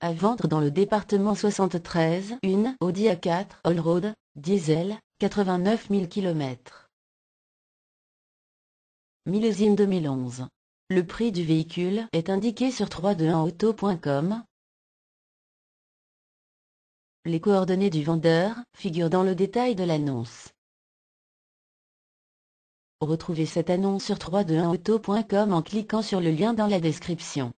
À vendre dans le département 73, une Audi A4 Allroad, diesel, 89 000 km. Millésime 2011. Le prix du véhicule est indiqué sur 321auto.com. Les coordonnées du vendeur figurent dans le détail de l'annonce. Retrouvez cette annonce sur 321auto.com en cliquant sur le lien dans la description.